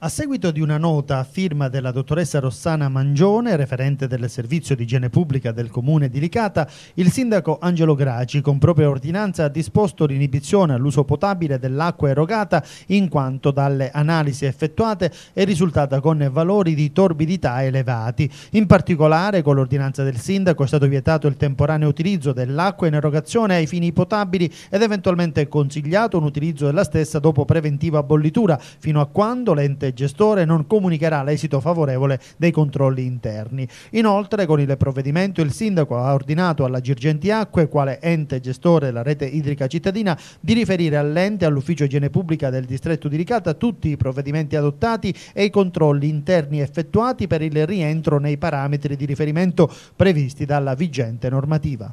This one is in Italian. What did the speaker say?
A seguito di una nota a firma della dottoressa Rossana Mangione, referente del servizio di igiene pubblica del comune di Licata, il sindaco Angelo Graci con propria ordinanza ha disposto l'inibizione all'uso potabile dell'acqua erogata in quanto dalle analisi effettuate è risultata con valori di torbidità elevati. In particolare con l'ordinanza del sindaco è stato vietato il temporaneo utilizzo dell'acqua in erogazione ai fini potabili ed eventualmente consigliato un utilizzo della stessa dopo preventiva bollitura fino a quando l'ente il gestore non comunicherà l'esito favorevole dei controlli interni. Inoltre, con il provvedimento, il sindaco ha ordinato alla Girgenti Acque, quale ente gestore della rete idrica cittadina, di riferire all'ente, e all'ufficio igiene pubblica del distretto di Ricata, tutti i provvedimenti adottati e i controlli interni effettuati per il rientro nei parametri di riferimento previsti dalla vigente normativa.